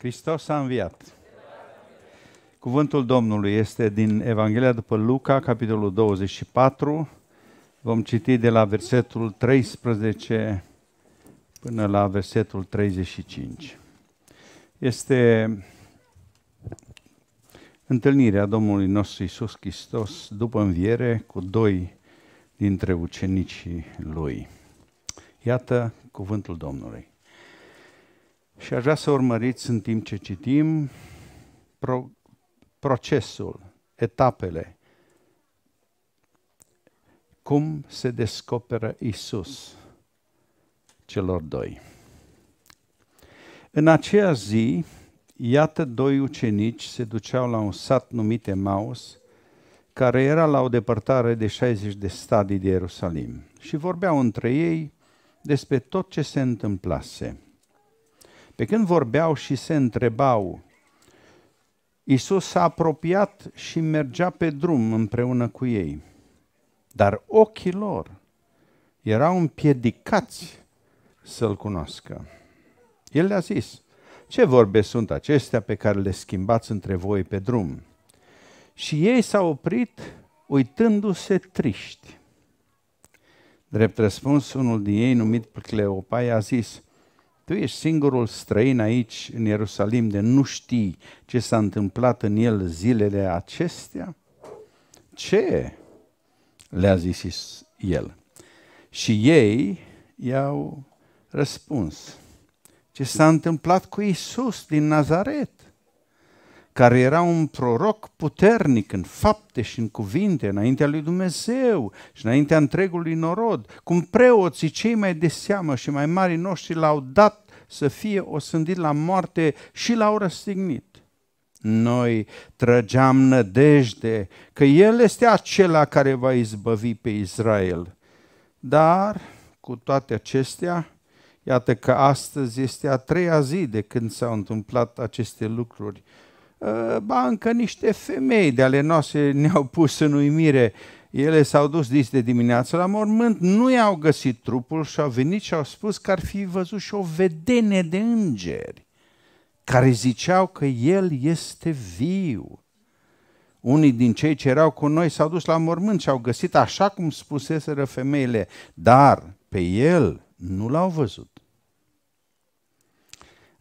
Hristos a înviat. Cuvântul Domnului este din Evanghelia după Luca, capitolul 24. Vom citi de la versetul 13 până la versetul 35. Este întâlnirea Domnului nostru Isus Hristos după înviere cu doi dintre ucenicii lui. Iată cuvântul Domnului. Și aș vrea să urmăriți în timp ce citim pro- procesul, etapele, cum se descoperă Isus celor doi. În aceea zi, iată doi ucenici se duceau la un sat numit Emaus, care era la o depărtare de 60 de stadii de Ierusalim, și vorbeau între ei despre tot ce se întâmplase. Pe când vorbeau și se întrebau, Isus s-a apropiat și mergea pe drum împreună cu ei. Dar ochii lor erau împiedicați să-l cunoască. El le-a zis, ce vorbe sunt acestea pe care le schimbați între voi pe drum? Și ei s-au oprit uitându-se triști. Drept răspuns, unul din ei, numit Cleopai, a zis, tu ești singurul străin aici în Ierusalim de nu știi ce s-a întâmplat în el zilele acestea? Ce? Le-a zis el. Și ei i-au răspuns. Ce s-a întâmplat cu Isus din Nazaret? care era un proroc puternic în fapte și în cuvinte, înaintea lui Dumnezeu și înaintea întregului norod, cum preoții cei mai de seamă și mai mari noștri l-au dat să fie osândit la moarte și l-au răstignit. Noi trăgeam nădejde că El este acela care va izbăvi pe Israel. Dar, cu toate acestea, iată că astăzi este a treia zi de când s-au întâmplat aceste lucruri Ă, ba încă niște femei de ale noastre ne-au pus în uimire. Ele s-au dus dis de dimineață la mormânt, nu i-au găsit trupul și au venit și au spus că ar fi văzut și o vedenie de îngeri care ziceau că el este viu. Unii din cei ce erau cu noi s-au dus la mormânt și au găsit așa cum spuseseră femeile, dar pe el nu l-au văzut.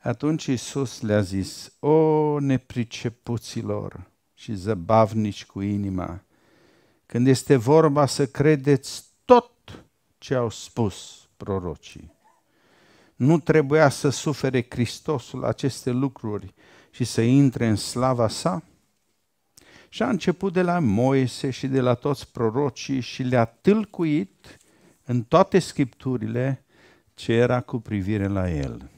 Atunci Iisus le-a zis, O nepricepuților și zăbavnici cu inima, când este vorba să credeți tot ce au spus prorocii. Nu trebuia să sufere Hristosul aceste lucruri și să intre în slava sa? Și a început de la Moise și de la toți prorocii și le-a tâlcuit în toate scripturile ce era cu privire la el.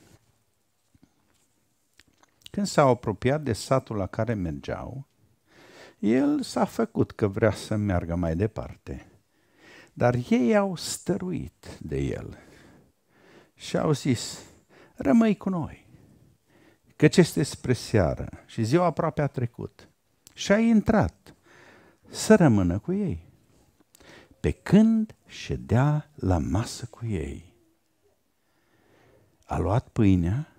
Când s-au apropiat de satul la care mergeau, el s-a făcut că vrea să meargă mai departe. Dar ei au stăruit de el și au zis, rămâi cu noi, Că ce este spre seară și ziua aproape a trecut. Și ai intrat să rămână cu ei. Pe când ședea la masă cu ei, a luat pâinea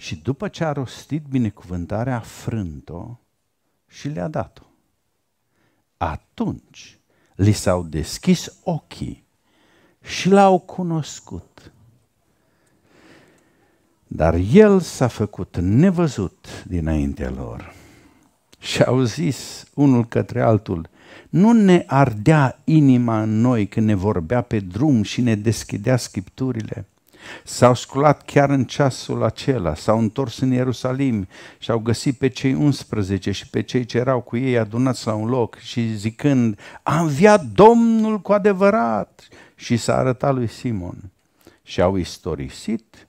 și după ce a rostit binecuvântarea, a frânt-o și le-a dat-o. Atunci li s-au deschis ochii și l-au cunoscut. Dar el s-a făcut nevăzut dinaintea lor și au zis unul către altul, nu ne ardea inima în noi când ne vorbea pe drum și ne deschidea scripturile? S-au sculat chiar în ceasul acela, s-au întors în Ierusalim și au găsit pe cei 11 și pe cei ce erau cu ei adunați la un loc și zicând, a înviat Domnul cu adevărat și s-a arătat lui Simon. Și au istorisit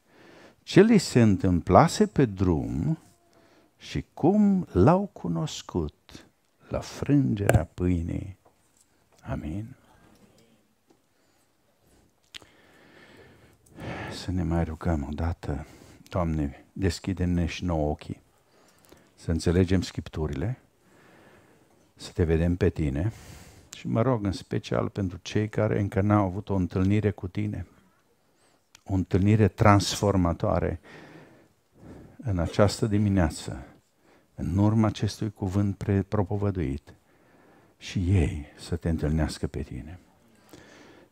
ce li se întâmplase pe drum și cum l-au cunoscut la frângerea pâinii. Amin. să ne mai rugăm odată. Doamne, deschide-ne și nouă ochii, să înțelegem Scripturile, să te vedem pe Tine și mă rog în special pentru cei care încă n-au avut o întâlnire cu Tine, o întâlnire transformatoare în această dimineață, în urma acestui cuvânt propovăduit și ei să te întâlnească pe Tine.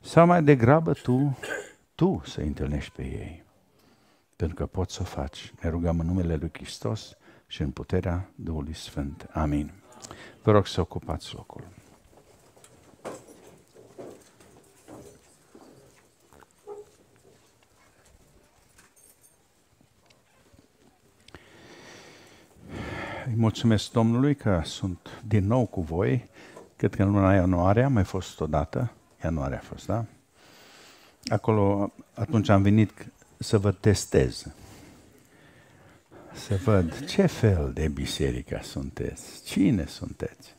Sau mai degrabă tu tu să întâlnești pe ei. Pentru că poți să o faci. Ne rugăm în numele Lui Hristos și în puterea Duhului Sfânt. Amin. Vă rog să ocupați locul. Îi mulțumesc Domnului că sunt din nou cu voi. Cred că în luna ianuarie am mai fost odată. Ianuarie a fost, da? acolo atunci am venit să vă testez. Să văd ce fel de biserică sunteți, cine sunteți.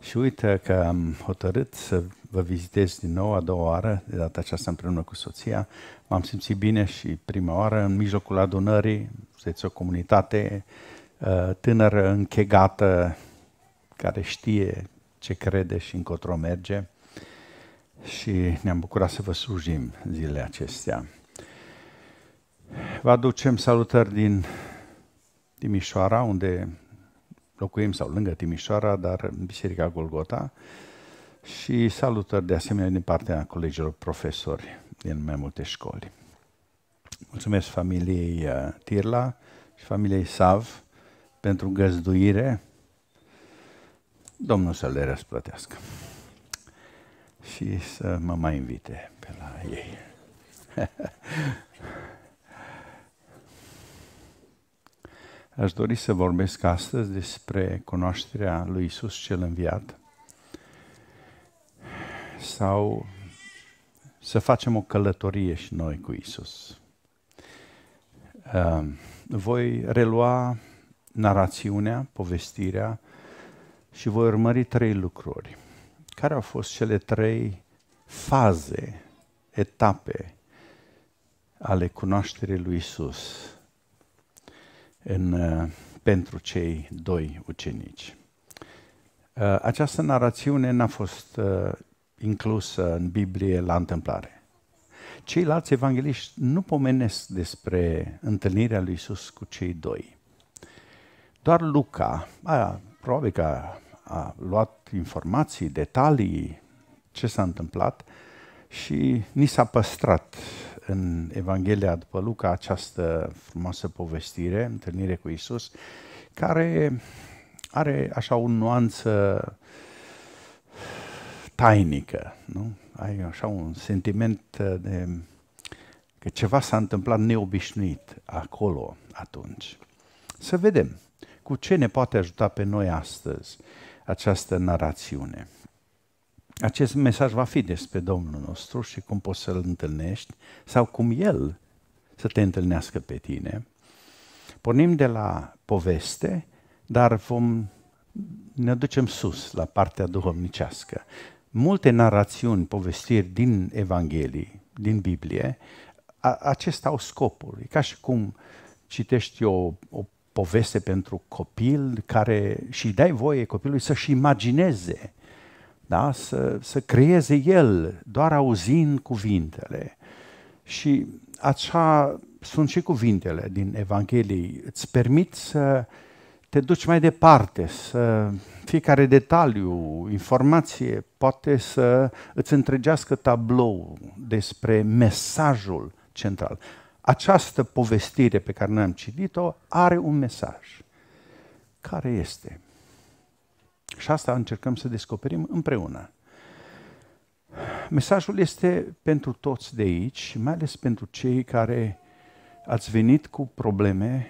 Și uite că am hotărât să vă vizitez din nou a doua oară, de data aceasta împreună cu soția. M-am simțit bine și prima oară în mijlocul adunării, sunteți o comunitate uh, tânără, închegată, care știe ce crede și încotro merge și ne-am bucurat să vă slujim zilele acestea. Vă aducem salutări din Timișoara, unde locuim sau lângă Timișoara, dar în Biserica Golgota, și salutări de asemenea din partea colegilor profesori din mai multe școli. Mulțumesc familiei uh, Tirla și familiei Sav pentru găzduire. Domnul să le răsplătească și să mă mai invite pe la ei. Aș dori să vorbesc astăzi despre cunoașterea lui Isus cel înviat sau să facem o călătorie și noi cu Isus. Um, voi relua narațiunea, povestirea și voi urmări trei lucruri. Care au fost cele trei faze, etape ale cunoașterii lui Isus în, uh, pentru cei doi ucenici? Uh, această narațiune n-a fost uh, inclusă în Biblie la întâmplare. Ceilalți evangeliști nu pomenesc despre întâlnirea lui Isus cu cei doi. Doar Luca, a, probabil că a luat informații, detalii, ce s-a întâmplat și ni s-a păstrat în Evanghelia după Luca această frumoasă povestire, întâlnire cu Isus, care are așa o nuanță tainică, nu? Ai așa un sentiment de că ceva s-a întâmplat neobișnuit acolo atunci. Să vedem cu ce ne poate ajuta pe noi astăzi această narațiune. Acest mesaj va fi despre Domnul nostru și cum poți să-L întâlnești sau cum El să te întâlnească pe tine. Pornim de la poveste, dar vom ne ducem sus la partea duhovnicească. Multe narațiuni, povestiri din Evanghelii, din Biblie, acestea au scopul. E ca și cum citești o, o poveste pentru copil care și dai voie copilului să-și imagineze, da? să, să creeze el, doar auzind cuvintele. Și așa sunt și cuvintele din Evanghelie. Îți permit să te duci mai departe, să fiecare detaliu, informație, poate să îți întregească tablou despre mesajul central această povestire pe care noi am citit-o are un mesaj. Care este? Și asta încercăm să descoperim împreună. Mesajul este pentru toți de aici, mai ales pentru cei care ați venit cu probleme,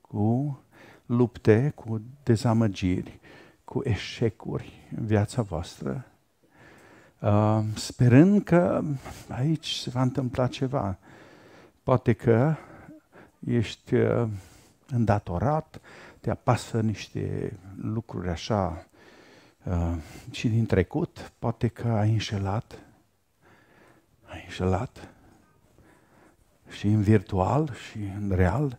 cu lupte, cu dezamăgiri, cu eșecuri în viața voastră, uh, sperând că aici se va întâmpla ceva Poate că ești uh, îndatorat, te apasă niște lucruri așa uh, și din trecut, poate că ai înșelat, ai înșelat și în virtual și în real,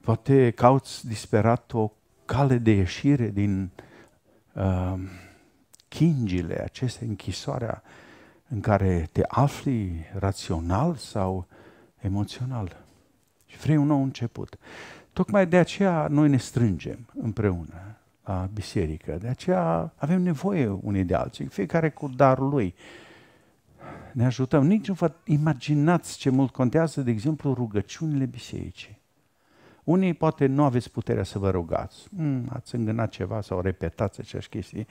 poate cauți disperat o cale de ieșire din uh, chingile, aceste închisoarea în care te afli rațional sau uh, emoțional. Și vrei un nou început. Tocmai de aceea noi ne strângem împreună la biserică. De aceea avem nevoie unii de alții, fiecare cu darul lui. Ne ajutăm. Nici nu vă imaginați ce mult contează, de exemplu, rugăciunile bisericii. Unii poate nu aveți puterea să vă rugați. Mm, ați îngânat ceva sau repetați aceeași chestii.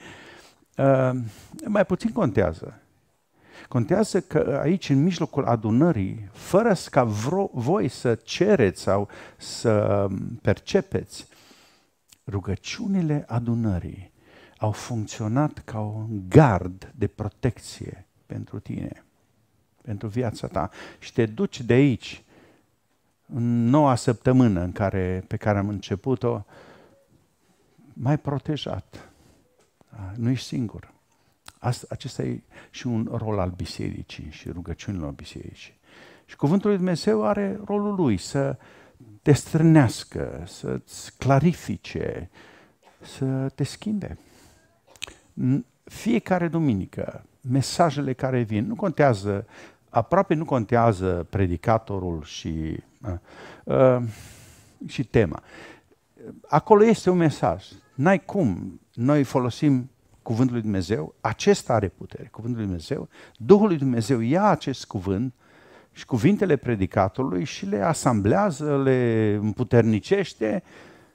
Uh, mai puțin contează. Contează că uh, aici, în mijlocul adunării, fără ca vro, voi să cereți sau să um, percepeți, rugăciunile adunării au funcționat ca un gard de protecție pentru tine, pentru viața ta. Și te duci de aici, în noua săptămână în care, pe care am început-o, mai protejat. Nu ești singur. Asta, acesta e și un rol al bisericii și rugăciunilor bisericii. Și cuvântul lui Dumnezeu are rolul lui să te strânească, să-ți clarifice, să te schimbe. Fiecare duminică, mesajele care vin, nu contează, aproape nu contează predicatorul și, uh, și tema. Acolo este un mesaj. N-ai cum. Noi folosim cuvântul lui Dumnezeu, acesta are putere, cuvântul lui Dumnezeu, Duhul lui Dumnezeu ia acest cuvânt și cuvintele predicatorului și le asamblează, le împuternicește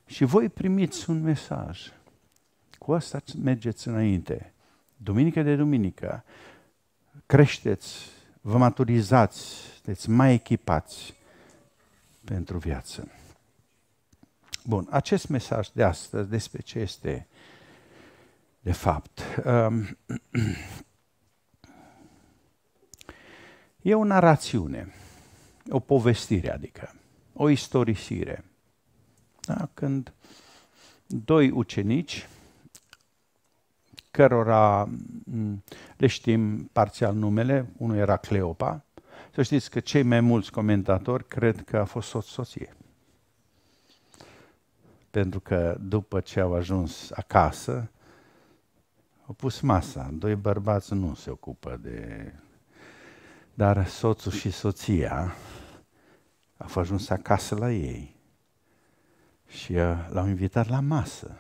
și voi primiți un mesaj. Cu asta mergeți înainte. Duminică de duminică creșteți, vă maturizați, sunteți mai echipați pentru viață. Bun, acest mesaj de astăzi despre ce este? de fapt. Ehm, e o narațiune, o povestire, adică, o istorisire. Da? Când doi ucenici, cărora mm, le știm parțial numele, unul era Cleopa, să știți că cei mai mulți comentatori cred că a fost soț-soție. Pentru că după ce au ajuns acasă, au pus masa, doi bărbați nu se ocupă de... Dar soțul și soția au ajuns acasă la ei și uh, l-au invitat la masă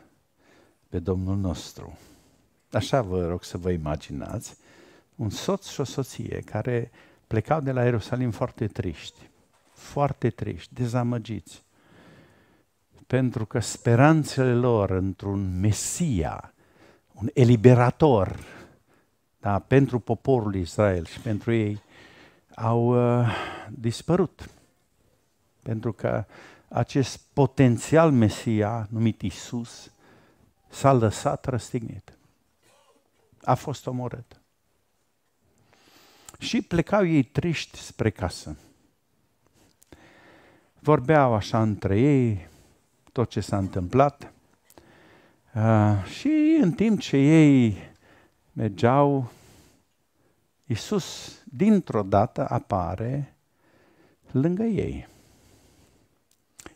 pe Domnul nostru. Așa vă rog să vă imaginați, un soț și o soție care plecau de la Ierusalim foarte triști, foarte triști, dezamăgiți, pentru că speranțele lor într-un Mesia un eliberator da, pentru poporul Israel și pentru ei, au uh, dispărut. Pentru că acest potențial Mesia, numit Isus, s-a lăsat răstignit. A fost omorât. Și plecau ei triști spre casă. Vorbeau așa între ei tot ce s-a întâmplat – Ah, și în timp ce ei mergeau, Iisus dintr-o dată apare lângă ei.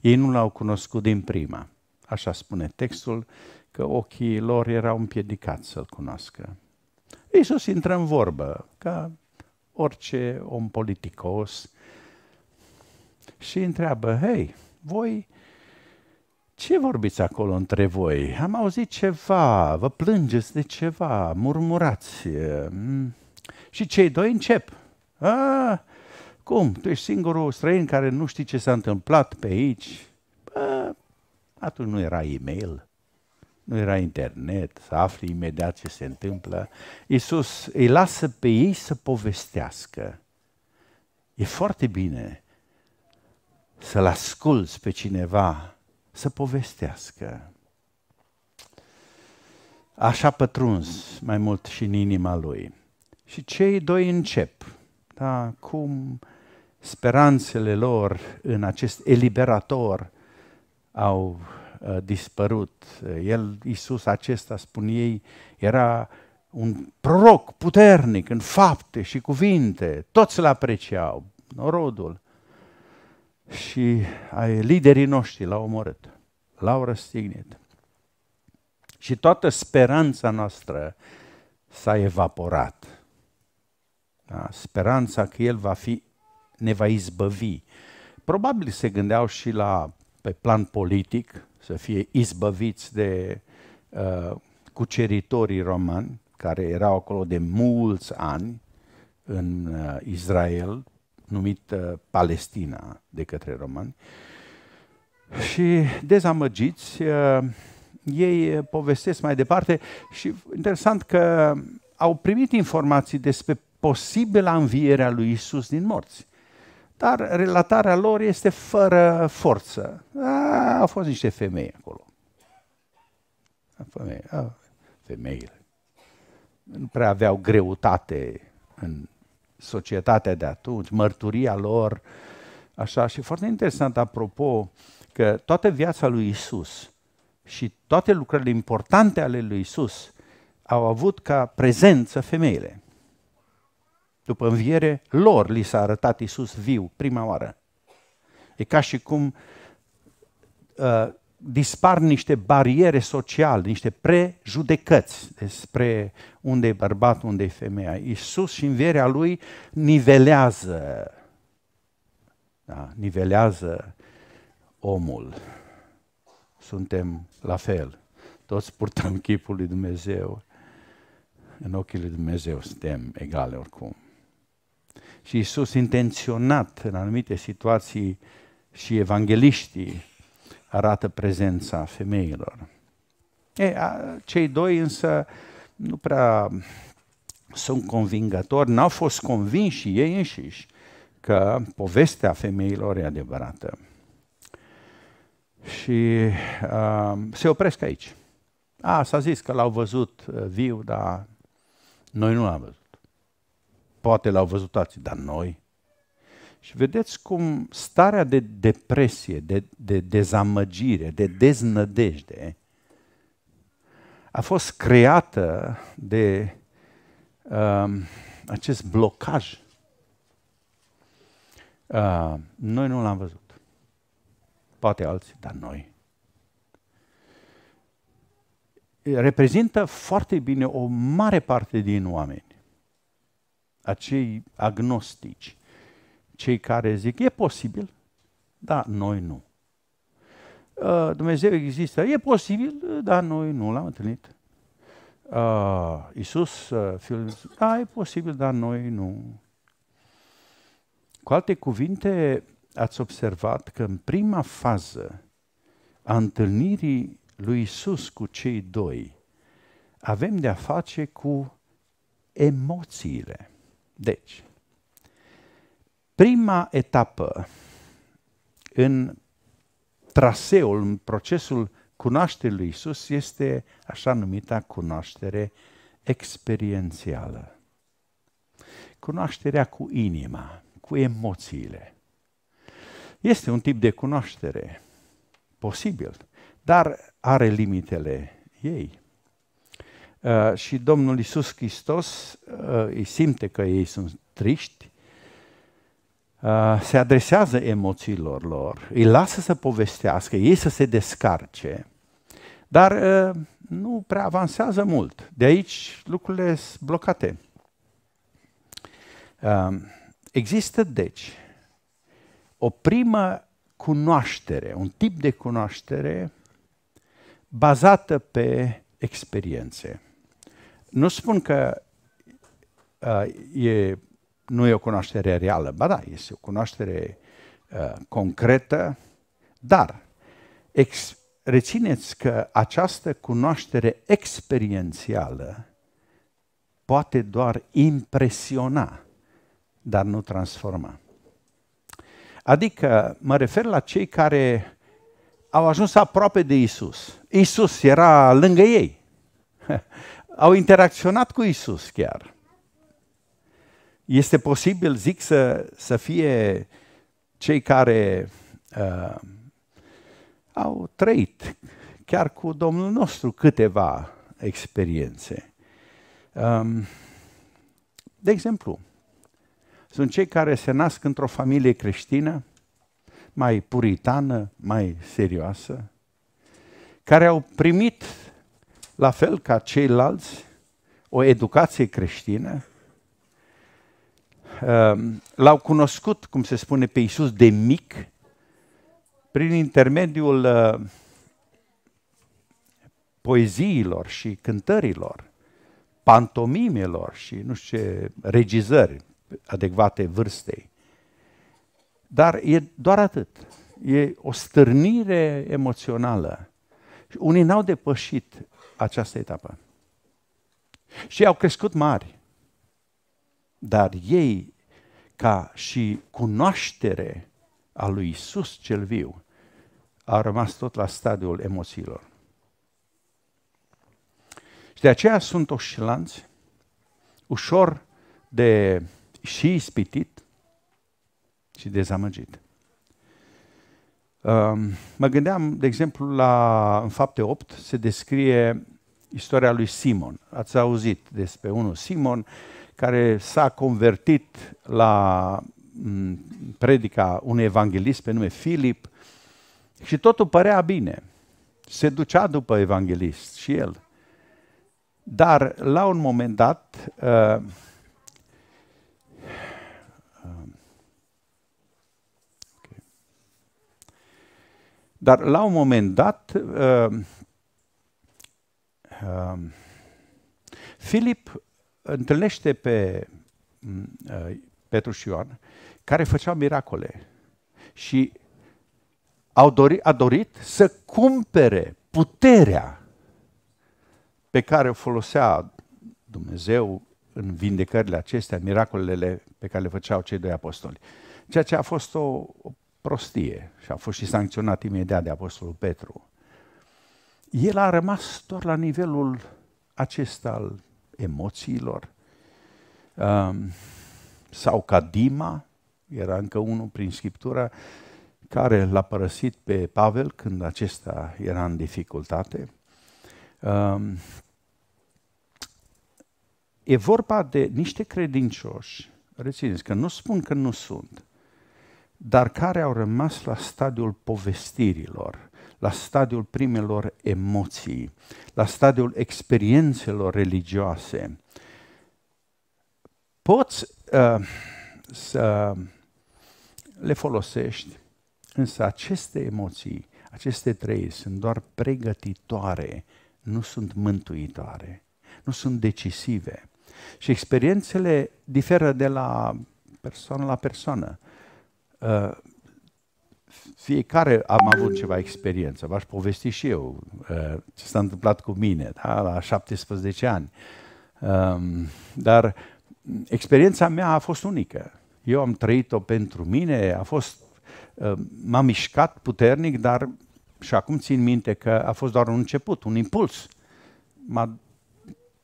Ei nu l-au cunoscut din prima. Așa spune textul, că ochii lor erau împiedicați să-L cunoască. Iisus intră în vorbă, ca orice om politicos, și întreabă, hei, voi ce vorbiți acolo între voi? Am auzit ceva, vă plângeți de ceva, murmurați. Mm. Și cei doi încep. A, cum? Tu ești singurul străin care nu știi ce s-a întâmplat pe aici? A, atunci nu era e-mail, nu era internet, să afli imediat ce se întâmplă. Iisus îi lasă pe ei să povestească. E foarte bine să-l asculți pe cineva să povestească. Așa pătruns mai mult și în inima lui. Și cei doi încep, da, cum speranțele lor în acest eliberator au uh, dispărut. El, Iisus acesta, spun ei, era un proroc puternic în fapte și cuvinte, toți îl apreciau, norodul și ai liderii noștri l-au omorât, l-au răstignit. Și toată speranța noastră s-a evaporat. Da? Speranța că El va fi, ne va izbăvi. Probabil se gândeau și la, pe plan politic, să fie izbăviți de uh, cuceritorii romani, care erau acolo de mulți ani în uh, Israel, numit uh, Palestina de către romani. Și dezamăgiți, uh, ei uh, povestesc mai departe și interesant că au primit informații despre posibila învierea lui Isus din morți. Dar relatarea lor este fără forță. A, au fost niște femei acolo. Femei, a, femeile. Nu prea aveau greutate în societatea de atunci, mărturia lor, așa. Și foarte interesant, apropo, că toată viața lui Isus și toate lucrările importante ale lui Isus au avut ca prezență femeile. După înviere, lor li s-a arătat Isus viu prima oară. E ca și cum uh, dispar niște bariere sociale, niște prejudecăți despre unde e bărbat, unde e femeia. Iisus și învierea Lui nivelează, da, nivelează omul. Suntem la fel. Toți purtăm chipul lui Dumnezeu. În ochii lui Dumnezeu suntem egale oricum. Și Iisus intenționat în anumite situații și evangeliștii arată prezența femeilor. Ei, cei doi însă nu prea sunt convingători, n-au fost convinși ei înșiși că povestea femeilor e adevărată. Și a, se opresc aici. A, s-a zis că l-au văzut uh, viu, dar noi nu l-am văzut. Poate l-au văzut alții, dar noi și vedeți cum starea de depresie, de, de dezamăgire, de deznădejde a fost creată de um, acest blocaj. Uh, noi nu l-am văzut. Poate alții, dar noi. Reprezintă foarte bine o mare parte din oameni, acei agnostici cei care zic, e posibil, dar noi nu. Uh, Dumnezeu există, e posibil, dar noi nu l-am întâlnit. Uh, Iisus, uh, Fiul da, e posibil, dar noi nu. Cu alte cuvinte, ați observat că în prima fază a întâlnirii lui Isus cu cei doi, avem de-a face cu emoțiile. Deci, Prima etapă în traseul, în procesul cunoașterii lui Isus este așa numita cunoaștere experiențială. Cunoașterea cu inima, cu emoțiile. Este un tip de cunoaștere posibil, dar are limitele ei. Uh, și Domnul Isus Hristos uh, îi simte că ei sunt triști, Uh, se adresează emoțiilor lor, îi lasă să povestească, ei să se descarce, dar uh, nu prea avansează mult. De aici lucrurile sunt blocate. Uh, există, deci, o primă cunoaștere, un tip de cunoaștere bazată pe experiențe. Nu spun că uh, e nu e o cunoaștere reală, ba da, este o cunoaștere uh, concretă, dar ex- rețineți că această cunoaștere experiențială poate doar impresiona, dar nu transforma. Adică mă refer la cei care au ajuns aproape de Isus. Isus era lângă ei. au interacționat cu Isus chiar. Este posibil, zic, să, să fie cei care uh, au trăit chiar cu Domnul nostru câteva experiențe. Um, de exemplu, sunt cei care se nasc într-o familie creștină, mai puritană, mai serioasă, care au primit, la fel ca ceilalți, o educație creștină, Um, l-au cunoscut, cum se spune, pe Iisus de mic, prin intermediul uh, poeziilor și cântărilor, pantomimelor și nu știu ce regizări adecvate vârstei. Dar e doar atât. E o stârnire emoțională. Unii n-au depășit această etapă. Și au crescut mari. Dar ei, ca și cunoaștere a lui Isus cel viu, a rămas tot la stadiul emoțiilor. Și de aceea sunt oșilanți, ușor de și ispitit și dezamăgit. Um, mă gândeam, de exemplu, la în fapte 8 se descrie istoria lui Simon. Ați auzit despre unul Simon care s-a convertit la mm, predica unui evanghelist pe nume Filip și totul părea bine. Se ducea după evanghelist și el. Dar la un moment dat uh, uh Dar la un moment dat, uh, uh, Filip întâlnește pe mm, uh, Petru și Ioan, care făceau miracole și au dori, a dorit să cumpere puterea pe care o folosea Dumnezeu în vindecările acestea, miracolele pe care le făceau cei doi apostoli. Ceea ce a fost o, o prostie și a fost și sancționat imediat de apostolul Petru. El a rămas doar la nivelul acesta al emoțiilor. Um, sau ca Dima, era încă unul prin Scriptura, care l-a părăsit pe Pavel când acesta era în dificultate. Um, e vorba de niște credincioși, rețineți că nu spun că nu sunt, dar care au rămas la stadiul povestirilor la stadiul primelor emoții, la stadiul experiențelor religioase. Poți uh, să le folosești, însă aceste emoții, aceste trei sunt doar pregătitoare, nu sunt mântuitoare, nu sunt decisive. Și experiențele diferă de la persoană la persoană. Uh, fiecare am avut ceva experiență. V-aș povesti și eu uh, ce s-a întâmplat cu mine da? la 17 ani. Um, dar experiența mea a fost unică. Eu am trăit-o pentru mine, a fost, uh, m-a mișcat puternic, dar și acum țin minte că a fost doar un început, un impuls. M-a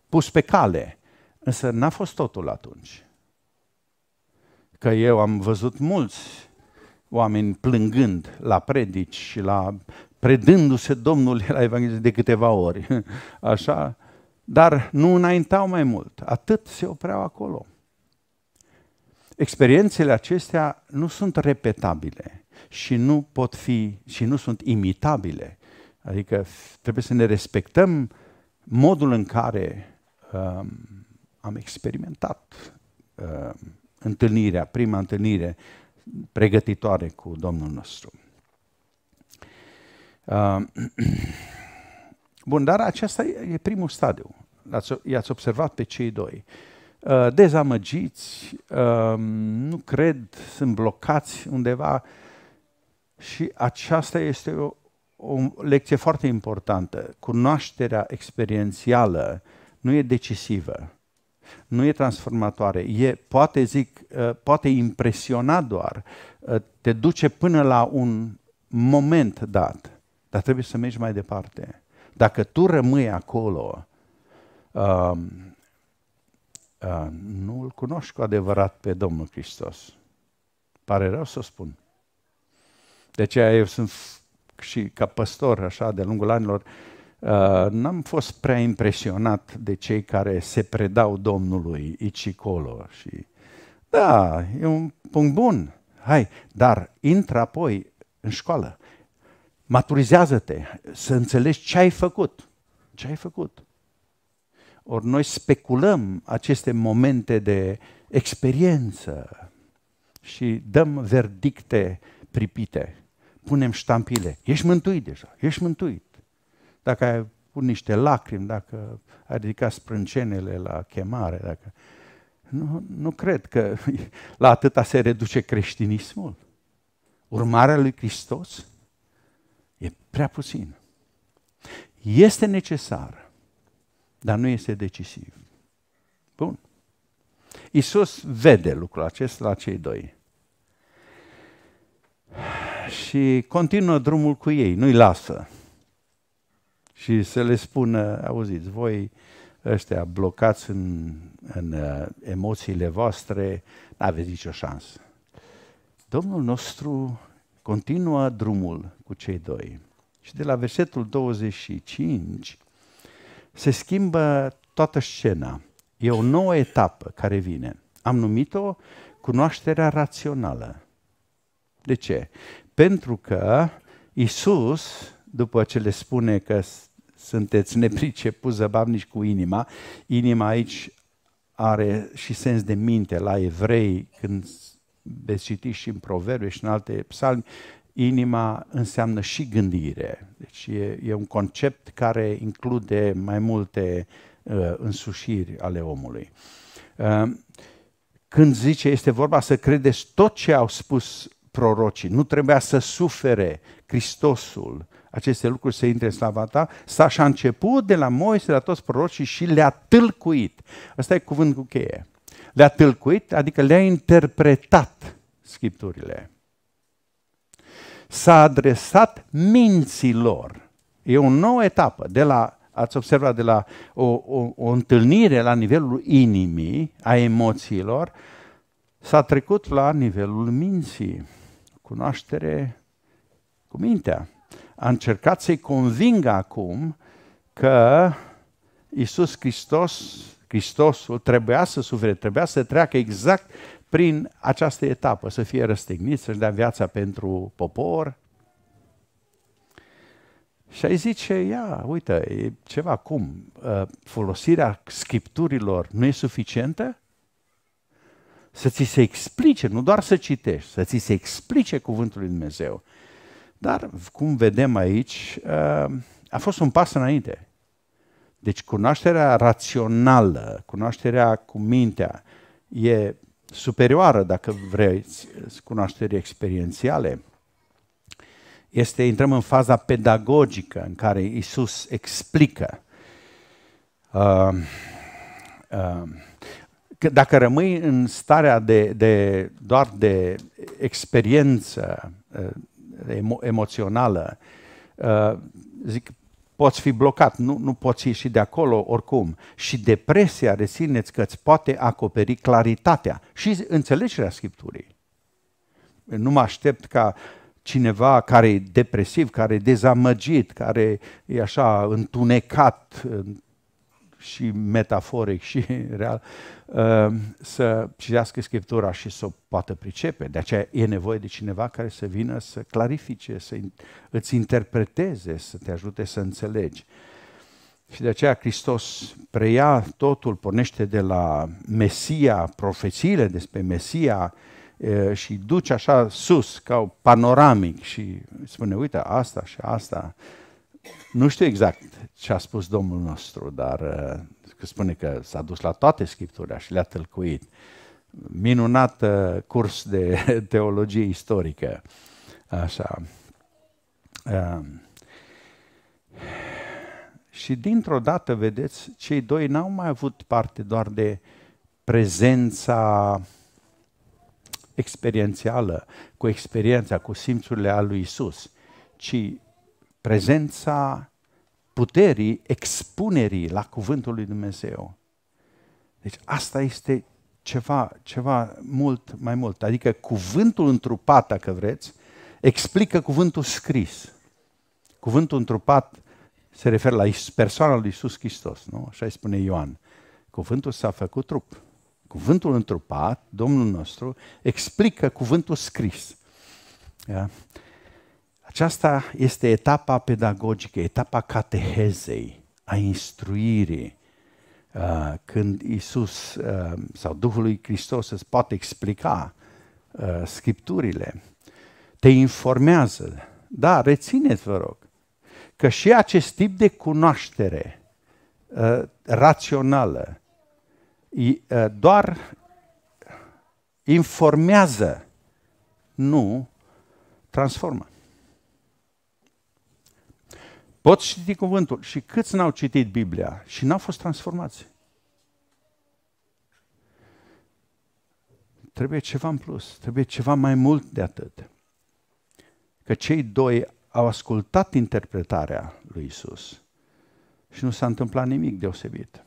pus pe cale. Însă n-a fost totul atunci. Că eu am văzut mulți oameni plângând la predici și la predându-se Domnul la Evanghelie de câteva ori, așa, dar nu înaintau mai mult, atât se opreau acolo. Experiențele acestea nu sunt repetabile și nu pot fi și nu sunt imitabile. Adică trebuie să ne respectăm modul în care um, am experimentat um, întâlnirea, prima întâlnire pregătitoare cu Domnul nostru. Ah, bun, dar acesta e primul stadiu. I-ați observat pe cei doi. Ah, dezamăgiți, ah, nu cred, sunt blocați undeva și aceasta este o, o lecție foarte importantă. Cunoașterea experiențială nu e decisivă nu e transformatoare, e, poate zic, ă, poate impresiona doar, ă, te duce până la un moment dat, dar trebuie să mergi mai departe. Dacă tu rămâi acolo, uh, ă, nu îl cunoști cu adevărat pe Domnul Hristos. Pare rău să spun. De aceea eu sunt și ca păstor, așa, de lungul anilor, uh, Uh, n-am fost prea impresionat de cei care se predau Domnului aici și colo. Și, da, e un punct bun, hai, dar intră apoi în școală, maturizează-te, să înțelegi ce ai făcut, ce ai făcut. Ori noi speculăm aceste momente de experiență și dăm verdicte pripite, punem ștampile, ești mântuit deja, ești mântuit dacă ai pus niște lacrimi, dacă ai ridicat sprâncenele la chemare, dacă... Nu, nu cred că la atâta se reduce creștinismul. Urmarea lui Hristos e prea puțin. Este necesar, dar nu este decisiv. Bun. Isus vede lucrul acesta la cei doi. Și continuă drumul cu ei, nu-i lasă și să le spună, auziți, voi ăștia blocați în, în uh, emoțiile voastre, n-aveți nicio șansă. Domnul nostru continuă drumul cu cei doi. Și de la versetul 25 se schimbă toată scena. E o nouă etapă care vine. Am numit-o cunoașterea rațională. De ce? Pentru că Isus după ce le spune că sunteți nepricepuți, zăbavnici cu inima, inima aici are și sens de minte la evrei, când veți citi și în proverbe și în alte psalmi, inima înseamnă și gândire. Deci e, e un concept care include mai multe uh, însușiri ale omului. Uh, când zice, este vorba să credeți tot ce au spus prorocii, nu trebuia să sufere Hristosul, aceste lucruri să intre în slava ta, s-a și-a început de la Moise, la toți prorocii și le-a tâlcuit. Asta e cuvântul cu cheie. Le-a tâlcuit, adică le-a interpretat scripturile. S-a adresat minților. E o nouă etapă. De la, ați observat de la o, o, o întâlnire la nivelul inimii, a emoțiilor, s-a trecut la nivelul minții. Cunoaștere cu mintea a încercat să-i convingă acum că Isus Hristos, Hristosul trebuia să sufere, trebuia să treacă exact prin această etapă, să fie răstignit, să-și dea viața pentru popor. Și ai zice, ia, uite, e ceva cum, ă, folosirea scripturilor nu e suficientă? Să ți se explice, nu doar să citești, să ți se explice cuvântul lui Dumnezeu. Dar, cum vedem aici, uh, a fost un pas înainte. Deci cunoașterea rațională, cunoașterea cu mintea, e superioară, dacă vreți, cunoașterii experiențiale. Este, intrăm în faza pedagogică în care Isus explică. Uh, uh, că dacă rămâi în starea de, de doar de experiență, uh, emo- emoțională. Uh, zic, poți fi blocat, nu, nu poți ieși de acolo oricum. Și depresia, rețineți că îți poate acoperi claritatea și înțelegerea Scripturii. Nu mă aștept ca cineva care e depresiv, care e dezamăgit, care e așa întunecat, și metaforic și real, uh, să citească Scriptura și să o poată pricepe. De aceea e nevoie de cineva care să vină să clarifice, să îți interpreteze, să te ajute să înțelegi. Și de aceea Hristos preia totul, pornește de la Mesia, profețiile despre Mesia și duce așa sus, ca panoramic și spune, uite, asta și asta nu știu exact ce a spus Domnul nostru, dar uh, că spune că s-a dus la toate scripturile și le-a tălcuit. Minunat uh, curs de teologie istorică. Așa. Uh, și dintr-o dată, vedeți, cei doi n-au mai avut parte doar de prezența experiențială, cu experiența, cu simțurile a lui Isus, ci prezența puterii expunerii la cuvântul lui Dumnezeu. Deci asta este ceva, ceva mult mai mult. Adică cuvântul întrupat, dacă vreți, explică cuvântul scris. Cuvântul întrupat se referă la persoana lui Iisus Hristos, nu? Așa îi spune Ioan. Cuvântul s-a făcut trup. Cuvântul întrupat, Domnul nostru, explică cuvântul scris. Yeah. Aceasta este etapa pedagogică, etapa catehezei, a instruirii, uh, când Isus uh, sau Duhul lui Hristos îți poate explica uh, scripturile, te informează. Da, rețineți, vă rog, că și acest tip de cunoaștere rațională doar informează, nu transformă. Pot citi cuvântul. Și câți n-au citit Biblia și n-au fost transformați? Trebuie ceva în plus, trebuie ceva mai mult de atât. Că cei doi au ascultat interpretarea lui Isus și nu s-a întâmplat nimic deosebit.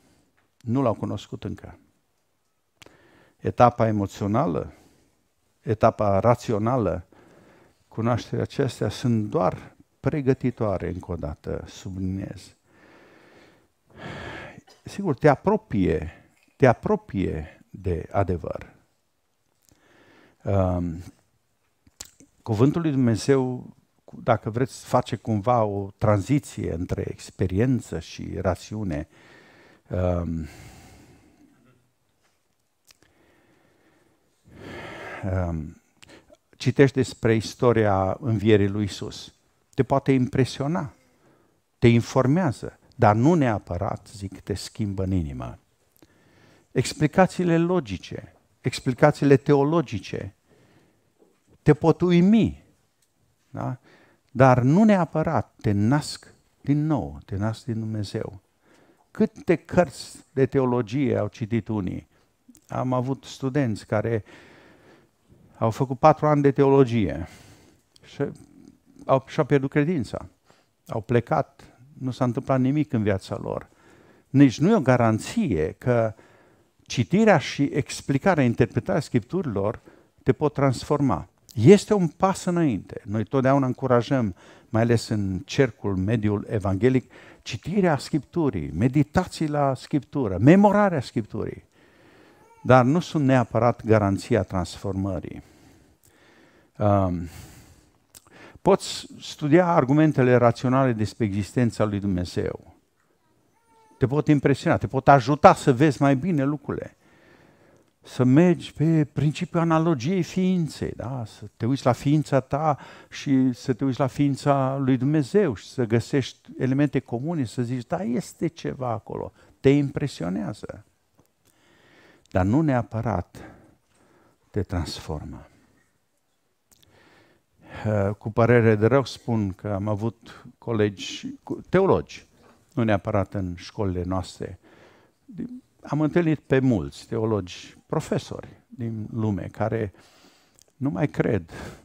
Nu l-au cunoscut încă. Etapa emoțională, etapa rațională, cunoașterea acestea sunt doar pregătitoare, încă o dată, subliniez. Sigur, te apropie, te apropie de adevăr. Um, cuvântul lui Dumnezeu, dacă vreți, face cumva o tranziție între experiență și rațiune. Um, um, citești despre istoria învierii lui Isus te poate impresiona, te informează, dar nu neapărat, zic, te schimbă în inimă. Explicațiile logice, explicațiile teologice te pot uimi, da? dar nu neapărat te nasc din nou, te nasc din Dumnezeu. Câte cărți de teologie au citit unii? Am avut studenți care au făcut patru ani de teologie și au, și-au pierdut credința. Au plecat, nu s-a întâmplat nimic în viața lor. Nici nu e o garanție că citirea și explicarea, interpretarea scripturilor te pot transforma. Este un pas înainte. Noi totdeauna încurajăm, mai ales în cercul mediul evanghelic, citirea Scripturii, meditații la Scriptură, memorarea Scripturii. Dar nu sunt neapărat garanția transformării. Um, Poți studia argumentele raționale despre existența lui Dumnezeu. Te pot impresiona, te pot ajuta să vezi mai bine lucrurile. Să mergi pe principiul analogiei ființei, da? să te uiți la ființa ta și să te uiți la ființa lui Dumnezeu și să găsești elemente comune, să zici, da, este ceva acolo, te impresionează. Dar nu neapărat te transformă. Eh, cu părere de rău spun că am avut colegi teologi, nu neapărat în școlile noastre. Am întâlnit pe mulți teologi, profesori din lume, care nu mai cred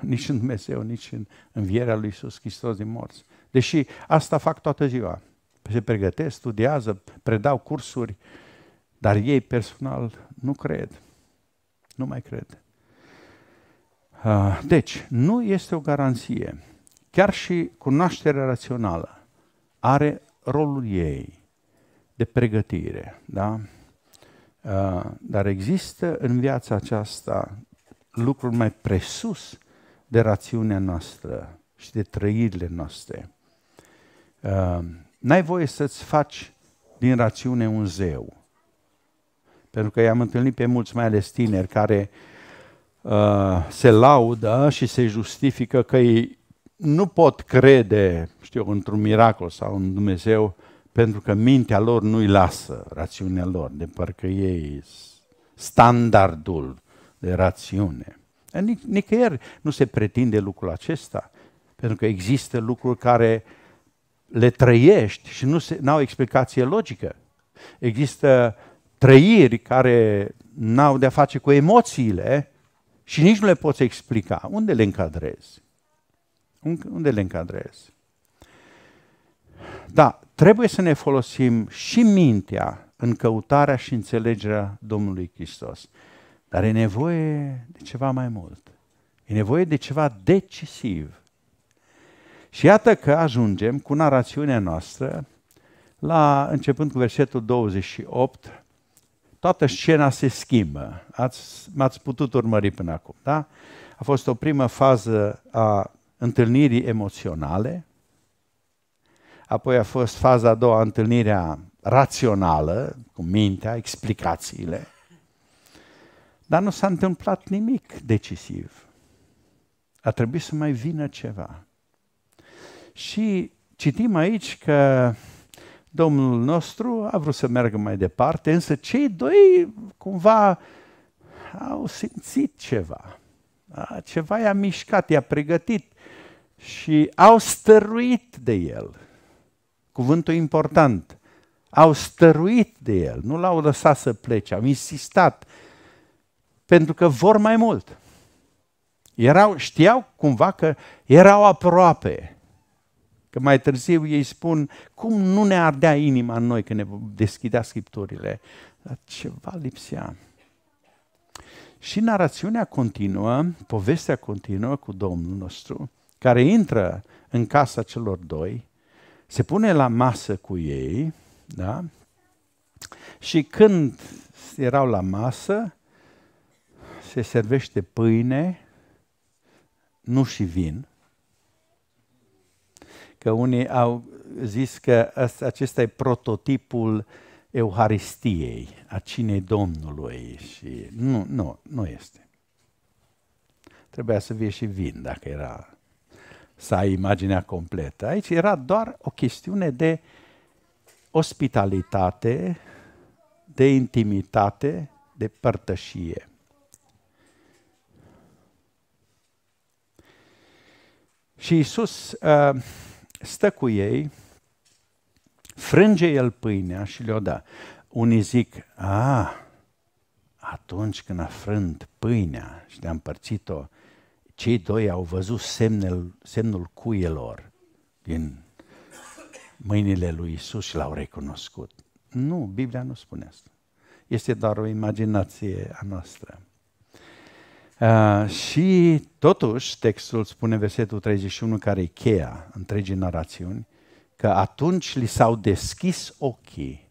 nici în Dumnezeu, nici în învierea lui Iisus Hristos din morți. Deși asta fac toată ziua. Se pregătesc, studiază, predau cursuri, dar ei personal nu cred. Nu mai cred. Ah, deci, nu este o garanție. Chiar și cunoașterea rațională are rolul ei de pregătire, da? Ah, dar există în viața aceasta lucruri mai presus de rațiunea noastră și de trăirile noastre. Ah, n-ai voie să-ți faci din rațiune un zeu. Pentru că i-am întâlnit pe mulți, mai ales tineri, care uh, Uh, se laudă și se justifică că ei nu pot crede, știu, într-un miracol sau în Dumnezeu, pentru că mintea lor nu-i lasă rațiunea lor, de parcă ei standardul de rațiune. nicăieri nu se pretinde lucrul acesta, pentru că există lucruri care le trăiești și nu au explicație logică. Există trăiri care n-au de-a face cu emoțiile, și nici nu le poți explica. Unde le încadrezi? Unde le încadrezi? Da, trebuie să ne folosim și mintea în căutarea și înțelegerea Domnului Hristos. Dar e nevoie de ceva mai mult. E nevoie de ceva decisiv. Și iată că ajungem cu narațiunea noastră la, începând cu versetul 28, toată scena se schimbă. Ați, m-ați putut urmări până acum, da? A fost o primă fază a întâlnirii emoționale, apoi a fost faza a doua, întâlnirea rațională, cu mintea, explicațiile, dar nu s-a întâmplat nimic decisiv. A trebuit să mai vină ceva. Și citim aici că Domnul nostru a vrut să meargă mai departe, însă cei doi cumva au simțit ceva. Ceva i-a mișcat, i-a pregătit și au stăruit de el. Cuvântul important. Au stăruit de el, nu l-au lăsat să plece, au insistat pentru că vor mai mult. Erau, știau cumva că erau aproape. Că mai târziu ei spun, cum nu ne ardea inima în noi când ne deschidea Scripturile? Dar ceva lipsea. Și narațiunea continuă, povestea continuă cu Domnul nostru, care intră în casa celor doi, se pune la masă cu ei, da? Și când erau la masă, se servește pâine, nu și vin, că unii au zis că acesta e prototipul Euharistiei, a cinei Domnului și nu, nu, nu este. Trebuia să vie și vin dacă era să ai imaginea completă. Aici era doar o chestiune de ospitalitate, de intimitate, de părtășie. Și Isus uh, stă cu ei, frânge el pâinea și le-o da. Unii zic, a, ah, atunci când a frânt pâinea și le-a împărțit-o, cei doi au văzut semnul, semnul cuielor din mâinile lui Isus și l-au recunoscut. Nu, Biblia nu spune asta. Este doar o imaginație a noastră. Uh, și totuși textul spune versetul 31 care e cheia întregii narațiuni, că atunci li s-au deschis ochii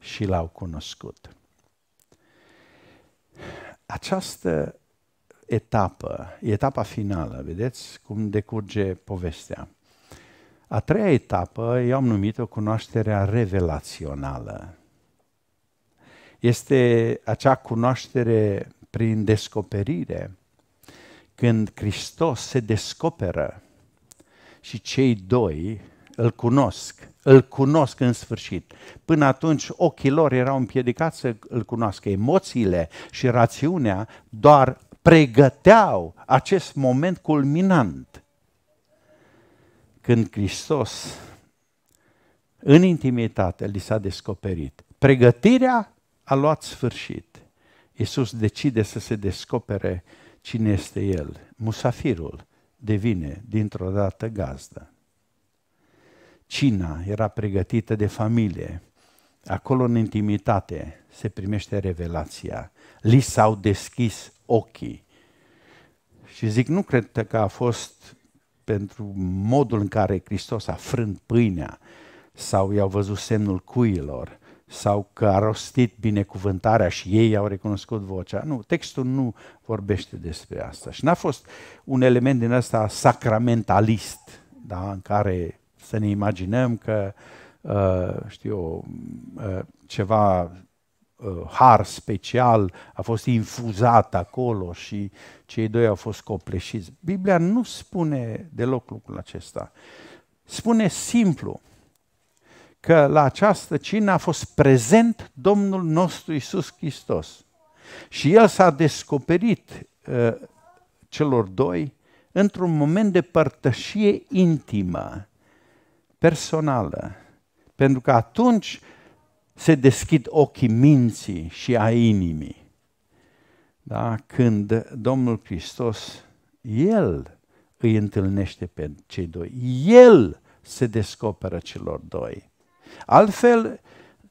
și l-au cunoscut. Această etapă, etapa finală, vedeți cum decurge povestea. A treia etapă, eu am numit-o cunoașterea revelațională. Este acea cunoaștere prin descoperire, când Hristos se descoperă și cei doi îl cunosc, îl cunosc în sfârșit. Până atunci ochii lor erau împiedicați să îl cunoască. Emoțiile și rațiunea doar pregăteau acest moment culminant. Când Hristos în intimitate li s-a descoperit. Pregătirea a luat sfârșit. Iisus decide să se descopere cine este El. Musafirul devine dintr-o dată gazdă. Cina era pregătită de familie. Acolo, în intimitate, se primește revelația. Li s-au deschis ochii. Și zic, nu cred că a fost pentru modul în care Hristos a frânt pâinea sau i-au văzut semnul cuilor, sau că a rostit binecuvântarea și ei au recunoscut vocea. Nu, textul nu vorbește despre asta. Și n-a fost un element din ăsta sacramentalist, da, în care să ne imaginăm că, uh, știu eu, uh, ceva uh, har special a fost infuzat acolo și cei doi au fost copleșiți. Biblia nu spune deloc lucrul acesta. Spune simplu, că la această cină a fost prezent Domnul nostru Isus Hristos. Și El s-a descoperit uh, celor doi într-un moment de părtășie intimă, personală. Pentru că atunci se deschid ochii minții și a inimii. Da? Când Domnul Hristos, El îi întâlnește pe cei doi. El se descoperă celor doi. Altfel,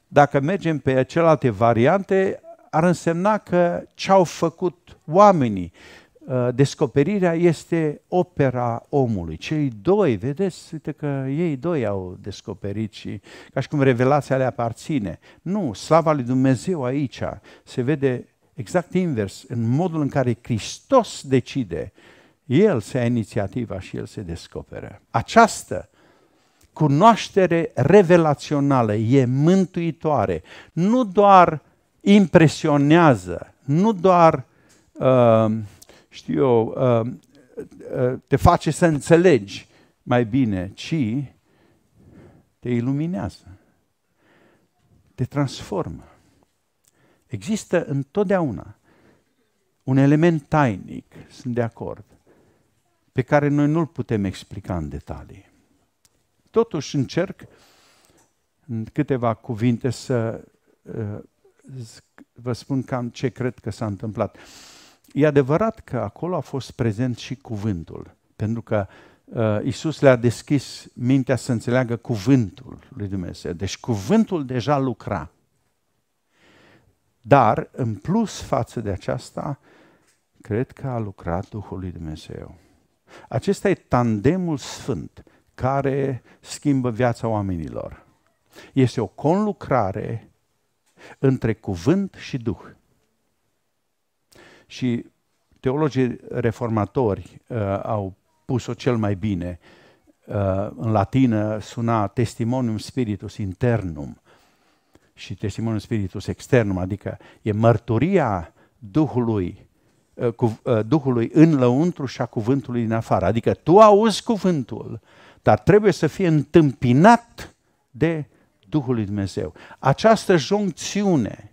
dacă mergem pe celelalte variante, ar însemna că ce au făcut oamenii, uh, descoperirea este opera omului. Cei doi, vedeți, uite că ei doi au descoperit și ca și cum revelația le aparține. Nu, slava lui Dumnezeu aici se vede exact invers, în modul în care Hristos decide. El se ia inițiativa și El se descoperă. Această cunoaștere revelațională e mântuitoare, nu doar impresionează, nu doar, uh, știu eu, uh, uh, te face să înțelegi mai bine, ci te iluminează, te transformă. Există întotdeauna un element tainic, sunt de acord, pe care noi nu-l putem explica în detalii. Totuși încerc în câteva cuvinte să uh, vă spun cam ce cred că s-a întâmplat. E adevărat că acolo a fost prezent și cuvântul, pentru că uh, Isus le-a deschis mintea să înțeleagă cuvântul lui Dumnezeu. Deci cuvântul deja lucra. Dar, în plus față de aceasta, cred că a lucrat Duhul lui Dumnezeu. Acesta e tandemul sfânt care schimbă viața oamenilor. Este o conlucrare între cuvânt și Duh. Și teologii reformatori uh, au pus-o cel mai bine. Uh, în latină suna testimonium spiritus internum și testimonium spiritus externum, adică e mărturia Duhului uh, cu, uh, Duhului în lăuntru și a cuvântului din afară. Adică tu auzi cuvântul dar trebuie să fie întâmpinat de Duhul lui Dumnezeu. Această joncțiune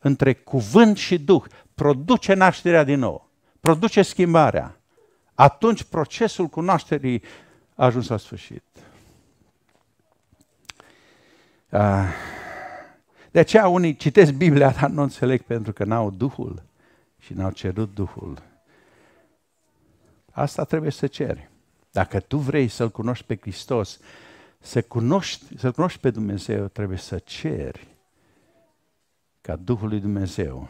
între cuvânt și Duh produce nașterea din nou, produce schimbarea. Atunci procesul cunoașterii a ajuns la sfârșit. Ah. De aceea unii citesc Biblia, dar nu înțeleg pentru că n-au Duhul și n-au cerut Duhul. Asta trebuie să ceri. Dacă tu vrei să-L cunoști pe Hristos, să cunoști, să cunoști pe Dumnezeu, trebuie să ceri ca Duhul lui Dumnezeu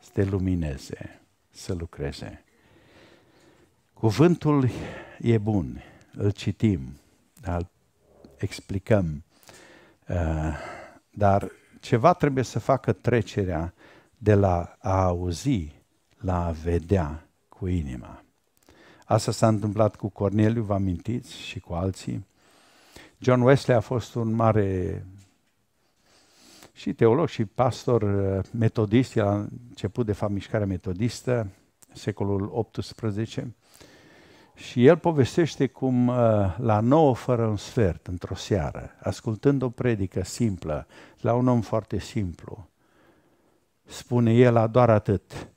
să te lumineze, să lucreze. Cuvântul e bun, îl citim, îl explicăm, uh, dar ceva trebuie să facă trecerea de la a auzi la a vedea cu inima. Asta s-a întâmplat cu Corneliu, vă amintiți, și cu alții. John Wesley a fost un mare și teolog și pastor uh, metodist, el a început de fapt mișcarea metodistă, secolul XVIII, și el povestește cum uh, la nouă fără un sfert, într-o seară, ascultând o predică simplă, la un om foarte simplu, spune el a doar atât,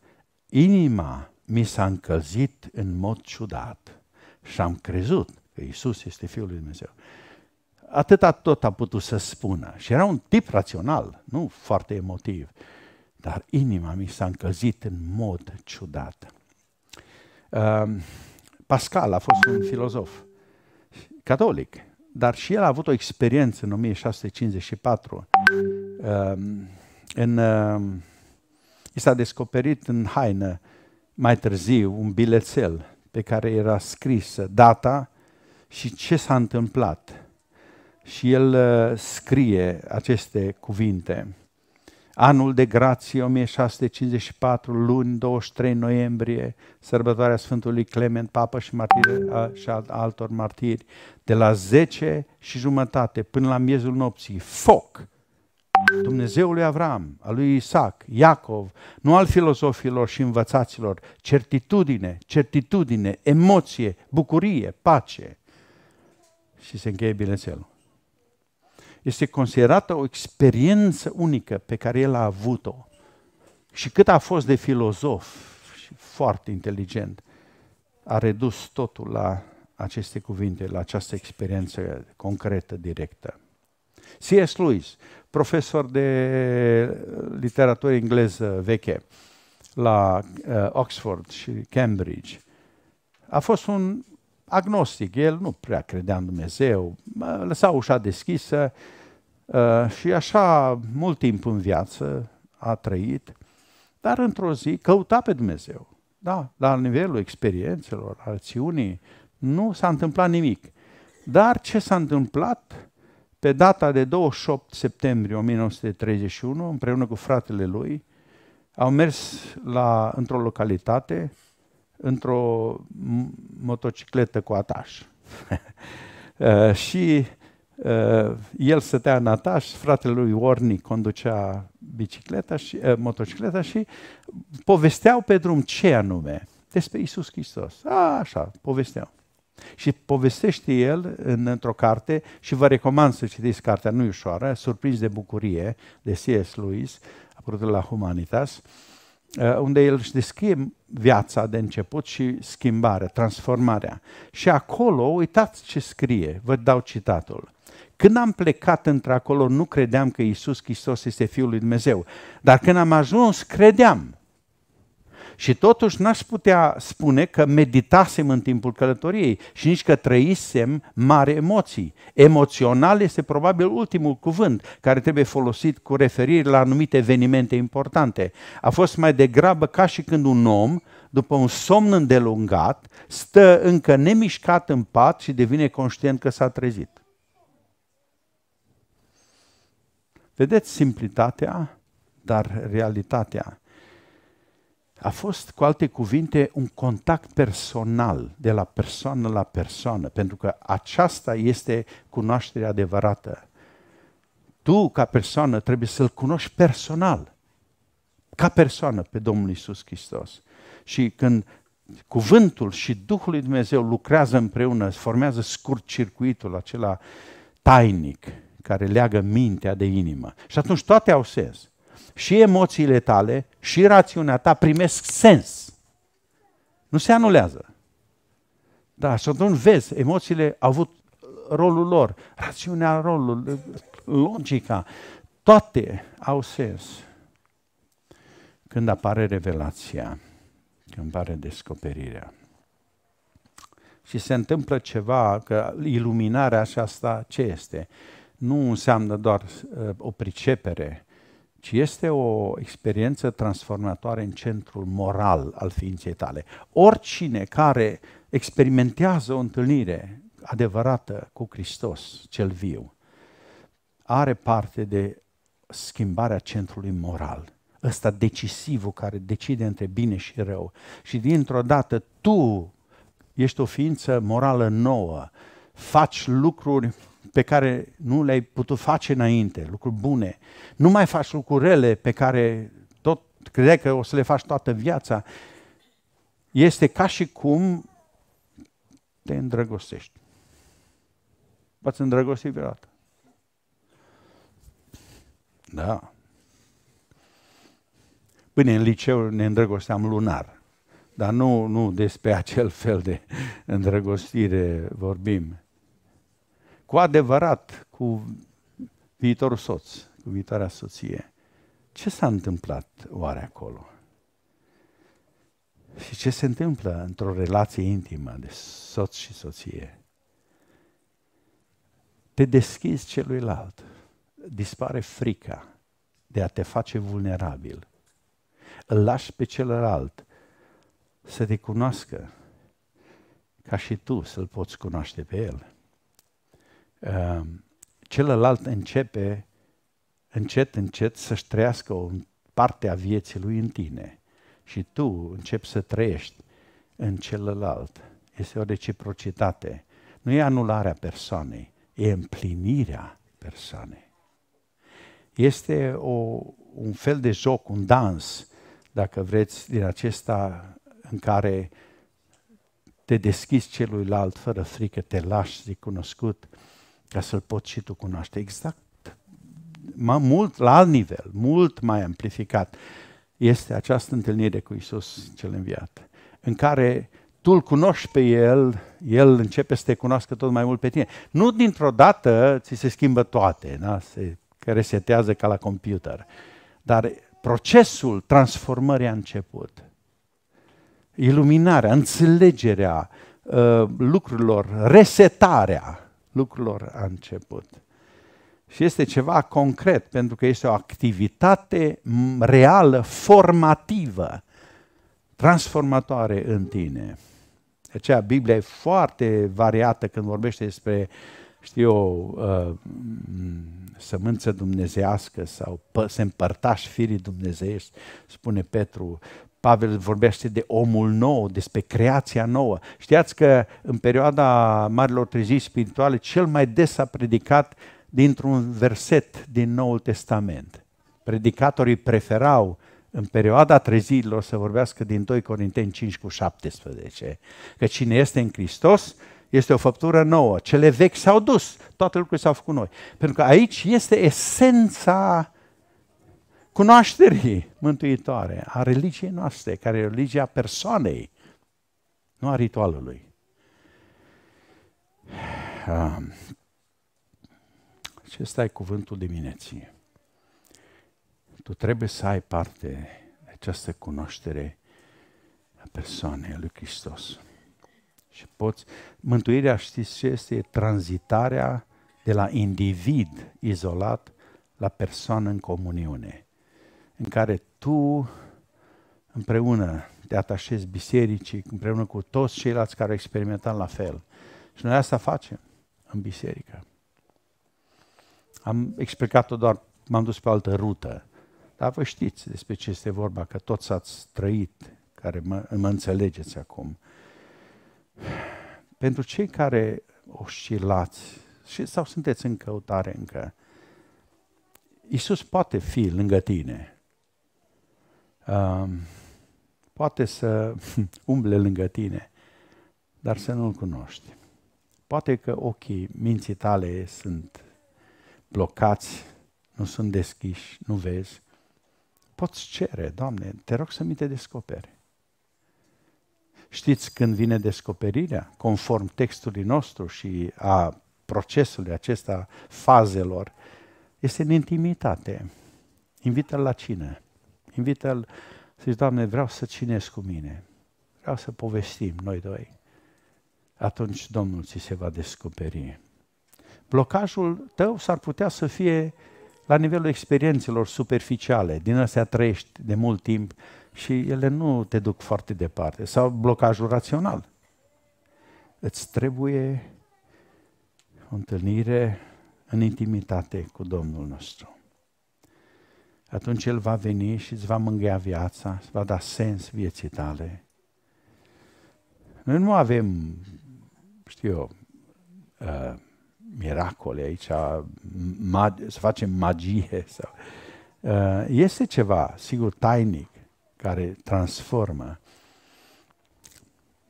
inima mi s-a încălzit în mod ciudat și am crezut că Isus este Fiul lui Dumnezeu. Atâta tot a putut să spună. Și era un tip rațional, nu foarte emotiv. Dar inima mi s-a încălzit în mod ciudat. Ehm, Pascal a fost un filozof catolic, dar și el a avut o experiență în 1654. Ehm, în, ehm, i s-a descoperit în haină mai târziu un bilețel pe care era scrisă data și ce s-a întâmplat. Și el uh, scrie aceste cuvinte. Anul de grație 1654, luni 23 noiembrie, sărbătoarea Sfântului Clement, papă și, martiri, a, și altor martiri, de la 10 și jumătate până la miezul nopții, foc Dumnezeul lui Avram, al lui Isaac, Iacov, nu al filozofilor și învățaților, certitudine, certitudine, emoție, bucurie, pace. Și se încheie binețelul. Este considerată o experiență unică pe care el a avut-o. Și cât a fost de filozof și foarte inteligent, a redus totul la aceste cuvinte, la această experiență concretă, directă. C.S. Lewis, profesor de uh, literatură engleză veche la uh, Oxford și Cambridge. A fost un agnostic, el nu prea credea în Dumnezeu, lăsa ușa deschisă uh, și așa mult timp în viață a trăit, dar într-o zi căuta pe Dumnezeu. Da, la nivelul experiențelor, acțiunii, nu s-a întâmplat nimic. Dar ce s-a întâmplat pe data de 28 septembrie 1931, împreună cu fratele lui, au mers la, într-o localitate, într-o motocicletă cu ataș. uh, și uh, el stătea în ataș, fratele lui Orni conducea bicicleta și, uh, motocicleta și povesteau pe drum ce anume despre Isus Hristos. A, așa, povesteau. Și povestește el în, într-o carte și vă recomand să citiți cartea, nu ușoară, Surprins de bucurie, de C.S. Lewis, apărut la Humanitas, uh, unde el își descrie viața de început și schimbarea, transformarea. Și acolo, uitați ce scrie, vă dau citatul. Când am plecat într-acolo, nu credeam că Isus Hristos este Fiul lui Dumnezeu, dar când am ajuns, credeam. Și totuși n-aș putea spune că meditasem în timpul călătoriei și nici că trăisem mari emoții. Emoțional este probabil ultimul cuvânt care trebuie folosit cu referire la anumite evenimente importante. A fost mai degrabă ca și când un om, după un somn îndelungat, stă încă nemișcat în pat și devine conștient că s-a trezit. Vedeți simplitatea, dar realitatea. A fost, cu alte cuvinte, un contact personal, de la persoană la persoană, pentru că aceasta este cunoașterea adevărată. Tu, ca persoană, trebuie să-L cunoști personal, ca persoană, pe Domnul Isus Hristos. Și când cuvântul și Duhul lui Dumnezeu lucrează împreună, formează scurt circuitul acela tainic care leagă mintea de inimă. Și atunci toate au sens și emoțiile tale și rațiunea ta primesc sens. Nu se anulează. Da, și atunci vezi, emoțiile au avut rolul lor, rațiunea rolul, logica, toate au sens. Când apare revelația, când apare descoperirea. Și se întâmplă ceva, că iluminarea aceasta ce este? Nu înseamnă doar uh, o pricepere, ci deci este o experiență transformatoare în centrul moral al ființei tale. Oricine care experimentează o întâlnire adevărată cu Hristos, cel viu, are parte de schimbarea centrului moral. Ăsta decisivul care decide între bine și rău. Și dintr-o dată tu ești o ființă morală nouă, faci lucruri pe care nu le-ai putut face înainte, lucruri bune. Nu mai faci lucruri rele pe care tot credeai că o să le faci toată viața. Este ca și cum te îndrăgostești. V-ați îndrăgostit vreodată? Da. Până în liceu ne îndrăgosteam lunar, dar nu, nu despre acel fel de îndrăgostire vorbim cu adevărat cu viitorul soț, cu viitoarea soție. Ce s-a întâmplat oare acolo? Și ce se întâmplă într-o relație intimă de soț și soție? Te deschizi celuilalt. Dispare frica de a te face vulnerabil. Îl lași pe celălalt să te cunoască ca și tu să-l poți cunoaște pe el. Ehm, celălalt începe încet, încet să-și trăiască o parte a vieții lui în tine și tu începi să trăiești în celălalt. Este o reciprocitate. Nu e anularea persoanei, e împlinirea persoanei. Este o, un fel de joc, un dans, dacă vreți, din acesta în care te deschizi celuilalt fără frică, te lași recunoscut, cunoscut, ca să-l poți și tu cunoaște. Exact, mă, mult, la alt nivel, mult mai amplificat, este această întâlnire cu Isus cel înviat, în care tu îl cunoști pe El, El începe să te cunoască tot mai mult pe tine. Nu dintr-o dată ți se schimbă toate, da? se resetează ca la computer, dar procesul transformării a început. Iluminarea, înțelegerea uh, lucrurilor, resetarea, lucrurilor a început. Și este ceva concret, pentru că este o activitate reală, formativă, transformatoare în tine. De aceea Biblia e foarte variată când vorbește despre, știu eu, uh, sămânță dumnezească sau se împărtași firii dumnezeiești, spune Petru, Pavel vorbește de omul nou, despre creația nouă. Știați că în perioada Marilor Treziri Spirituale cel mai des a predicat dintr-un verset din Noul Testament. Predicatorii preferau în perioada trezirilor să vorbească din 2 Corinteni 5 cu 17, că cine este în Hristos este o făptură nouă, cele vechi s-au dus, toate lucrurile s-au făcut noi. Pentru că aici este esența cunoașterii mântuitoare, a religiei noastre, care e religia persoanei, nu a ritualului. Acesta ah. e cuvântul dimineții. Tu trebuie să ai parte de această cunoaștere a persoanei lui Hristos. Și poți, mântuirea știți ce este? Tranzitarea de la individ izolat la persoană în comuniune în care tu împreună te atașezi bisericii, împreună cu toți ceilalți care au experimentat la fel. Și noi asta facem în biserică. Am explicat-o doar, m-am dus pe altă rută. Dar vă știți despre ce este vorba, că toți ați trăit, care mă, mă înțelegeți acum. Pentru cei care oscilați și, sau sunteți în căutare încă, Iisus poate fi lângă tine, poate să umble lângă tine, dar să nu-L cunoști. Poate că ochii minții tale sunt blocați, nu sunt deschiși, nu vezi. Poți cere, Doamne, te rog să mi te descoperi. Știți când vine descoperirea, conform textului nostru și a procesului acesta, fazelor, este în intimitate. Invită-l la cină Invită-l, să zici, Doamne, vreau să cinesc cu mine. Vreau să povestim noi doi. Atunci Domnul ți se va descoperi. Blocajul tău s-ar putea să fie la nivelul experiențelor superficiale, din astea trăiești de mult timp și ele nu te duc foarte departe, sau blocajul rațional. Îți trebuie o întâlnire în intimitate cu Domnul nostru atunci El va veni și îți va mângâia viața, îți va da sens vieții tale. Noi nu avem, știu eu, uh, miracole aici, mag- să facem magie. Sau, uh, este ceva, sigur, tainic, care transformă,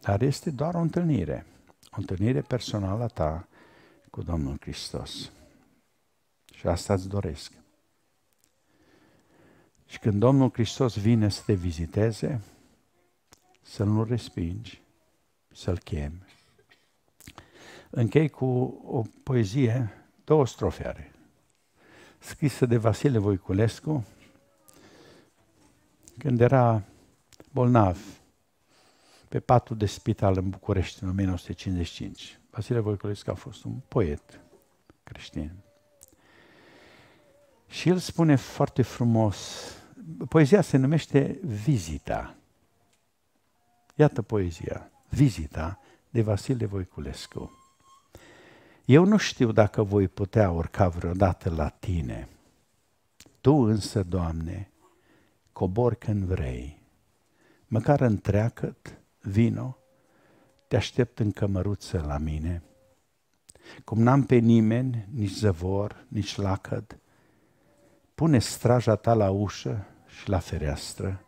dar este doar o întâlnire, o întâlnire personală a ta cu Domnul Hristos. Și asta îți doresc. Și când Domnul Hristos vine să te viziteze, să nu respingi, să-L chemi. Închei cu o poezie, două strofe are, scrisă de Vasile Voiculescu, când era bolnav pe patul de spital în București în 1955. Vasile Voiculescu a fost un poet creștin. Și el spune foarte frumos, poezia se numește Vizita. Iată poezia, Vizita de Vasile Voiculescu. Eu nu știu dacă voi putea urca vreodată la tine. Tu însă, Doamne, cobor când vrei. Măcar întreacăt, vino, te aștept în cămăruță la mine. Cum n-am pe nimeni, nici zăvor, nici lacăt, pune straja ta la ușă și la fereastră,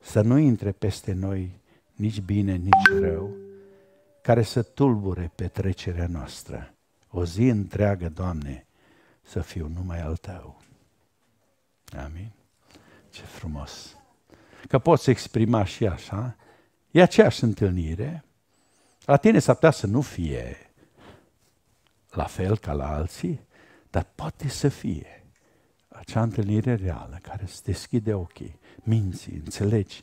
să nu intre peste noi nici bine, nici rău, care să tulbure petrecerea noastră. O zi întreagă, Doamne, să fiu numai al Tău. Amin? Ce frumos! Că poți exprima și așa, e aceeași întâlnire, la tine s-ar putea să nu fie la fel ca la alții, dar poate să fie acea întâlnire reală care îți deschide ochii, minții, înțelegi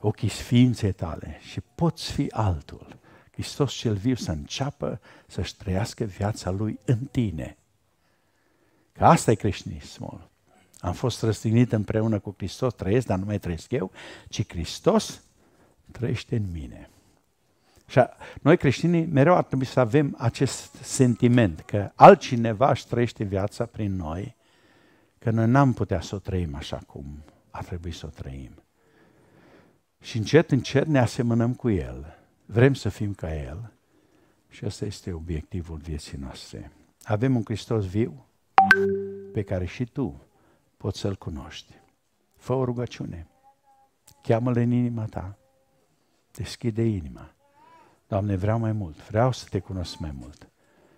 ochii sfinței tale și poți fi altul. Hristos cel viu să înceapă să-și trăiască viața lui în tine. Că asta e creștinismul. Am fost răstignit împreună cu Hristos, trăiesc, dar nu mai trăiesc eu, ci Hristos trăiește în mine. Și noi creștinii mereu ar trebui să avem acest sentiment că altcineva își trăiește viața prin noi Că noi n-am putea să o trăim așa cum ar trebui să o trăim. Și încet, încet ne asemănăm cu El. Vrem să fim ca El. Și asta este obiectivul vieții noastre. Avem un Hristos viu pe care și tu poți să-L cunoști. Fă o rugăciune. Cheamă-L în inima ta. Deschide inima. Doamne, vreau mai mult. Vreau să te cunosc mai mult.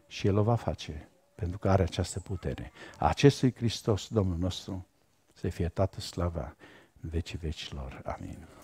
Și El o va face pentru că are această putere. Acestui Hristos, Domnul nostru, să fie toată slava în vecii vecilor. Amin.